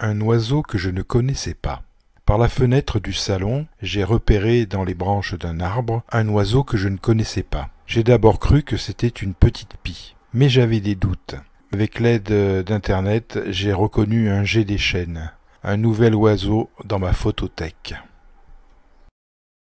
un oiseau que je ne connaissais pas. Par la fenêtre du salon, j'ai repéré dans les branches d'un arbre un oiseau que je ne connaissais pas. J'ai d'abord cru que c'était une petite pie, mais j'avais des doutes. Avec l'aide d'Internet, j'ai reconnu un jet des chênes, un nouvel oiseau dans ma photothèque.